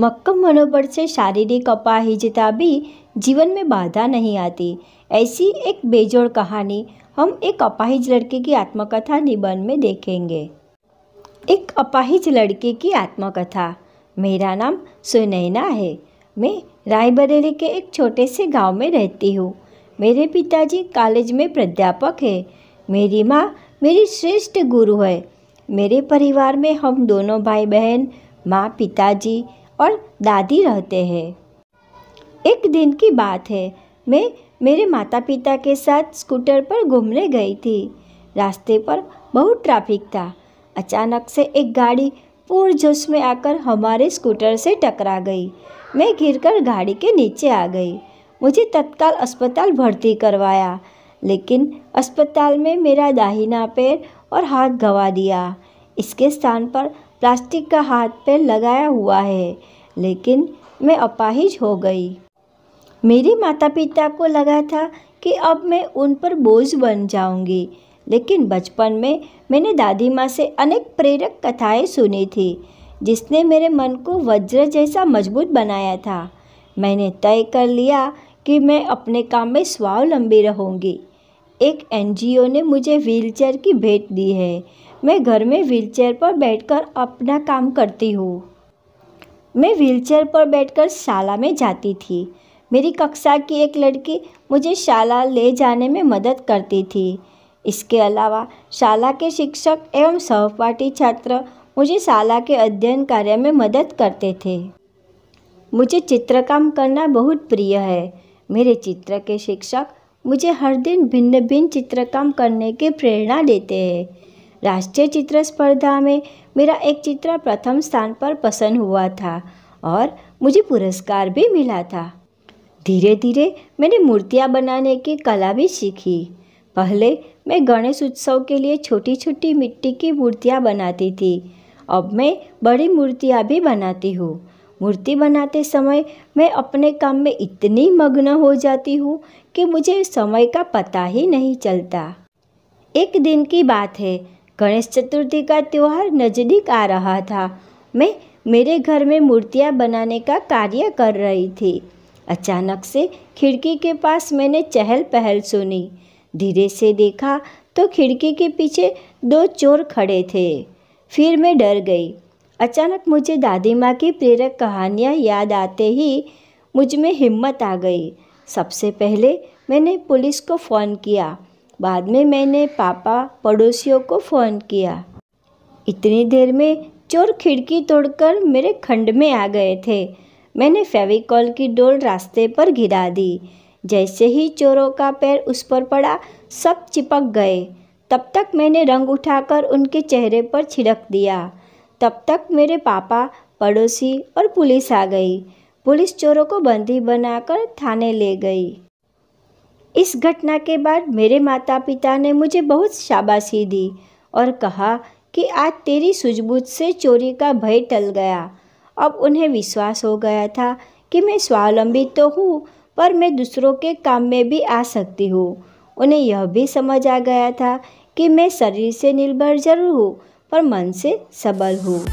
मक्कम मनोबल से शारीरिक अपाहिजता भी जीवन में बाधा नहीं आती ऐसी एक बेजोड़ कहानी हम एक अपाहिज लड़के की आत्मकथा निबंध में देखेंगे एक अपाहिज लड़के की आत्मकथा मेरा नाम सुनैना है मैं रायबरेली के एक छोटे से गांव में रहती हूँ मेरे पिताजी कॉलेज में प्राध्यापक है मेरी माँ मेरी श्रेष्ठ गुरु है मेरे परिवार में हम दोनों भाई बहन माँ पिताजी और दादी रहते हैं एक दिन की बात है मैं मेरे माता पिता के साथ स्कूटर पर घूमने गई थी रास्ते पर बहुत ट्रैफिक था अचानक से एक गाड़ी जोश में आकर हमारे स्कूटर से टकरा गई मैं गिरकर गाड़ी के नीचे आ गई मुझे तत्काल अस्पताल भर्ती करवाया लेकिन अस्पताल में मेरा दाहिना पैर और हाथ गवा दिया इसके स्थान पर प्लास्टिक का हाथ पैर लगाया हुआ है लेकिन मैं अपाहिज हो गई मेरे माता पिता को लगा था कि अब मैं उन पर बोझ बन जाऊंगी लेकिन बचपन में मैंने दादी माँ से अनेक प्रेरक कथाएं सुनी थी जिसने मेरे मन को वज्र जैसा मजबूत बनाया था मैंने तय कर लिया कि मैं अपने काम में स्वावलंबी रहूँगी एक एनजीओ ने मुझे व्हीलचेयर की भेंट दी है मैं घर में व्हीलचेयर पर बैठकर अपना काम करती हूँ मैं व्हीलचेयर पर बैठकर शाला में जाती थी मेरी कक्षा की एक लड़की मुझे शाला ले जाने में मदद करती थी इसके अलावा शाला के शिक्षक एवं सहपाठी छात्र मुझे शाला के अध्ययन कार्य में मदद करते थे मुझे चित्रकाम करना बहुत प्रिय है मेरे चित्र के शिक्षक मुझे हर दिन भिन्न भिन्न चित्रकाम करने की प्रेरणा देते हैं राष्ट्रीय चित्र स्पर्धा में मेरा एक चित्र प्रथम स्थान पर पसंद हुआ था और मुझे पुरस्कार भी मिला था धीरे धीरे मैंने मूर्तियाँ बनाने की कला भी सीखी पहले मैं गणेश उत्सव के लिए छोटी छोटी मिट्टी की मूर्तियाँ बनाती थी अब मैं बड़ी मूर्तियाँ भी बनाती हूँ मूर्ति बनाते समय मैं अपने काम में इतनी मग्न हो जाती हूँ कि मुझे समय का पता ही नहीं चलता एक दिन की बात है गणेश चतुर्थी का त्यौहार नज़दीक आ रहा था मैं मेरे घर में मूर्तियाँ बनाने का कार्य कर रही थी अचानक से खिड़की के पास मैंने चहल पहल सुनी धीरे से देखा तो खिड़की के पीछे दो चोर खड़े थे फिर मैं डर गई अचानक मुझे दादी माँ की प्रेरक कहानियाँ याद आते ही मुझ में हिम्मत आ गई सबसे पहले मैंने पुलिस को फ़ोन किया बाद में मैंने पापा पड़ोसियों को फ़ोन किया इतनी देर में चोर खिड़की तोड़कर मेरे खंड में आ गए थे मैंने फेविकॉल की डोल रास्ते पर गिरा दी जैसे ही चोरों का पैर उस पर पड़ा सब चिपक गए तब तक मैंने रंग उठाकर उनके चेहरे पर छिड़क दिया तब तक मेरे पापा पड़ोसी और पुलिस आ गई पुलिस चोरों को बंदी बनाकर थाने ले गई इस घटना के बाद मेरे माता पिता ने मुझे बहुत शाबाशी दी और कहा कि आज तेरी सूझबूझ से चोरी का भय टल गया अब उन्हें विश्वास हो गया था कि मैं स्वावलंबी तो हूँ पर मैं दूसरों के काम में भी आ सकती हूँ उन्हें यह भी समझ आ गया था कि मैं शरीर से निर्भर जरूर हूँ पर मन से सबल हूँ